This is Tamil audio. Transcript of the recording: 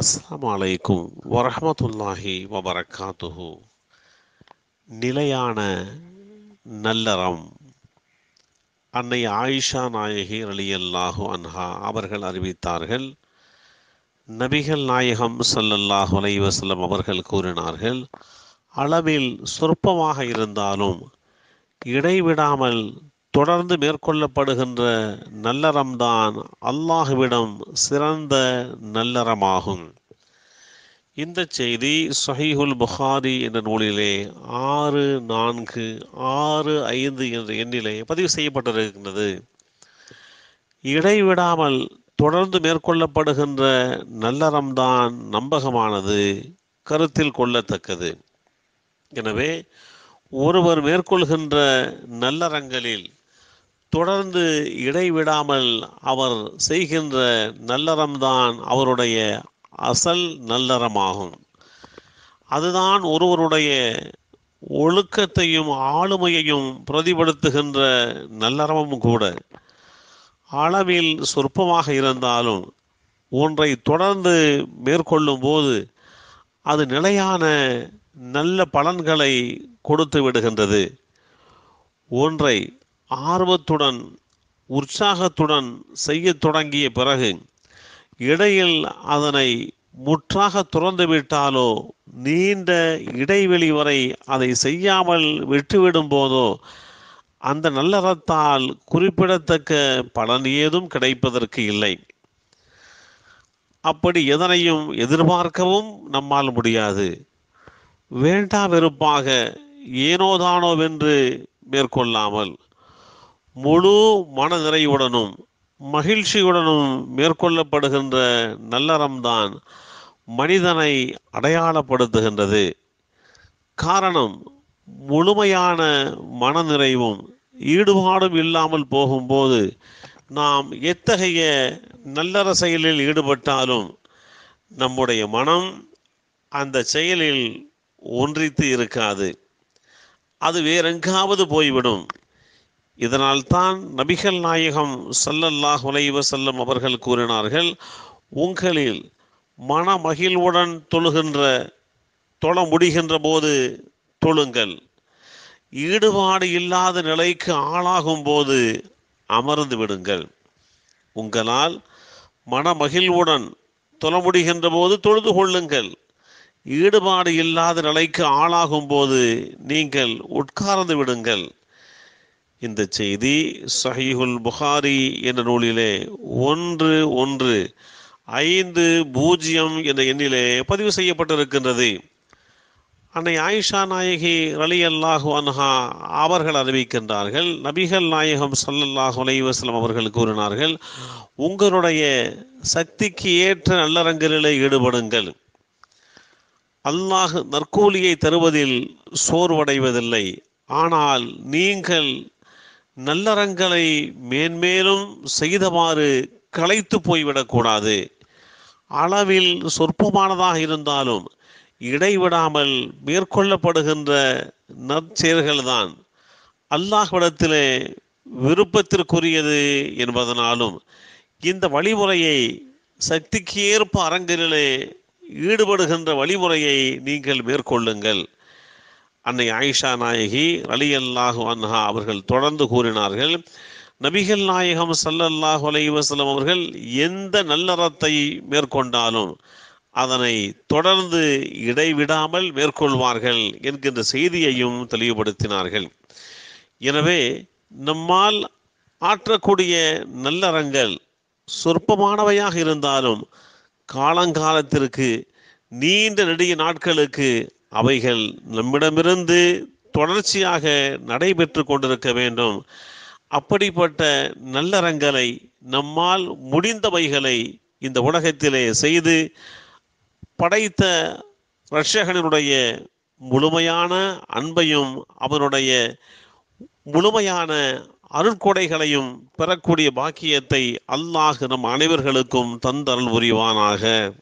அஸ்லாம் வலைக்கும் வரமத்துல்லாஹி வபரகாத்துஹு நிலையான நல்லறம் அன்னை ஆயிஷா நாயகி அலி அல்லாஹு அன்ஹா அவர்கள் அறிவித்தார்கள் நபிகள் நாயகம் சல்லல்லாஹு அலை வசல்லம் அவர்கள் கூறினார்கள் அளவில் சொற்பமாக இருந்தாலும் இடைவிடாமல் தொடர்ந்து மேற்கொள்ளப்படுகின்ற நல்லறம்தான் அல்லாஹுவிடம் சிறந்த நல்லறமாகும் இந்த செய்தி சஹீஹுல் புகாரி என்ற நூலிலே ஆறு நான்கு ஆறு ஐந்து என்ற எண்ணிலே பதிவு செய்யப்பட்டிருக்கின்றது இடைவிடாமல் தொடர்ந்து மேற்கொள்ளப்படுகின்ற நல்லறம்தான் நம்பகமானது கருத்தில் கொள்ளத்தக்கது எனவே ஒருவர் மேற்கொள்கின்ற நல்லறங்களில் தொடர்ந்து இடைவிடாமல் அவர் செய்கின்ற நல்லறம்தான் அவருடைய அசல் நல்லறமாகும் அதுதான் ஒருவருடைய ஒழுக்கத்தையும் ஆளுமையையும் பிரதிபடுத்துகின்ற நல்லறமும் கூட அளவில் சொற்பமாக இருந்தாலும் ஒன்றை தொடர்ந்து மேற்கொள்ளும் போது அது நிலையான நல்ல பலன்களை கொடுத்து விடுகின்றது ஒன்றை ஆர்வத்துடன் உற்சாகத்துடன் செய்ய தொடங்கிய பிறகு இடையில் அதனை முற்றாக துறந்துவிட்டாலோ நீண்ட இடைவெளி வரை அதை செய்யாமல் விட்டுவிடும் போதோ அந்த நல்லறத்தால் குறிப்பிடத்தக்க பலன் ஏதும் கிடைப்பதற்கு இல்லை அப்படி எதனையும் எதிர்பார்க்கவும் நம்மால் முடியாது வேண்டா வெறுப்பாக ஏனோதானோவென்று மேற்கொள்ளாமல் முழு மன நிறைவுடனும் மகிழ்ச்சியுடனும் மேற்கொள்ளப்படுகின்ற நல்லறம்தான் மனிதனை அடையாளப்படுத்துகின்றது காரணம் முழுமையான மனநிறைவும் ஈடுபாடும் இல்லாமல் போகும்போது நாம் எத்தகைய நல்லற செயலில் ஈடுபட்டாலும் நம்முடைய மனம் அந்த செயலில் ஒன்றித்து இருக்காது அது வேறெங்காவது போய்விடும் இதனால்தான் நபிகள் நாயகம் சல்லல்லாஹ் உலைவ செல்லும் அவர்கள் கூறினார்கள் உங்களில் மன மகிழ்வுடன் தொழுகின்ற தொழ முடிகின்ற போது தொழுங்கள் ஈடுபாடு இல்லாத நிலைக்கு ஆளாகும் போது அமர்ந்து விடுங்கள் உங்களால் மன மகிழ்வுடன் தொழ முடிகின்ற போது தொழுது கொள்ளுங்கள் ஈடுபாடு இல்லாத நிலைக்கு ஆளாகும் போது நீங்கள் உட்கார்ந்து விடுங்கள் இந்த செய்தி சஹீஹுல் புகாரி என்ற நூலிலே ஒன்று ஒன்று ஐந்து பூஜ்ஜியம் என்ற எண்ணிலே பதிவு செய்யப்பட்டிருக்கின்றது அன்னை ஆயிஷா நாயகி ரலி அல்லாஹு அன்ஹா அவர்கள் அறிவிக்கின்றார்கள் நபிகள் நாயகம் சல்லல்லாஹு அலைவாஸ்லம் அவர்கள் கூறினார்கள் உங்களுடைய சக்திக்கு ஏற்ற நல்லறங்களிலே ஈடுபடுங்கள் அல்லாஹ் நற்கூலியை தருவதில் சோர்வடைவதில்லை ஆனால் நீங்கள் நல்லறங்களை மேன்மேலும் செய்தவாறு களைத்து போய்விடக்கூடாது அளவில் சொற்பமானதாக இருந்தாலும் இடைவிடாமல் மேற்கொள்ளப்படுகின்ற நற்செயல்கள்தான் அல்லாஹ்விடத்திலே விருப்பத்திற்குரியது என்பதனாலும் இந்த வழிமுறையை சக்திக்கு ஏற்ப அரங்கிலே ஈடுபடுகின்ற வழிமுறையை நீங்கள் மேற்கொள்ளுங்கள் அன்னை ஆயிஷா நாயகி அலி அல்லாஹு அன்ஹா அவர்கள் தொடர்ந்து கூறினார்கள் நபிகள் நாயகம் சல்லல்லாஹு வசலம் அவர்கள் எந்த நல்லறத்தை மேற்கொண்டாலும் அதனை தொடர்ந்து இடைவிடாமல் மேற்கொள்வார்கள் என்கின்ற செய்தியையும் தெளிவுபடுத்தினார்கள் எனவே நம்மால் ஆற்றக்கூடிய நல்லறங்கள் சொற்பமானவையாக இருந்தாலும் காலங்காலத்திற்கு நீண்ட நெடிய நாட்களுக்கு அவைகள் நம்மிடமிருந்து தொடர்ச்சியாக நடைபெற்று கொண்டிருக்க வேண்டும் அப்படிப்பட்ட நல்லறங்களை நம்மால் முடிந்தவைகளை இந்த உலகத்திலே செய்து படைத்த ரஷகனினுடைய முழுமையான அன்பையும் அவனுடைய முழுமையான அருட்கொடைகளையும் பெறக்கூடிய பாக்கியத்தை அல்லாஹ் நம் அனைவர்களுக்கும் தந்தருள் புரிவானாக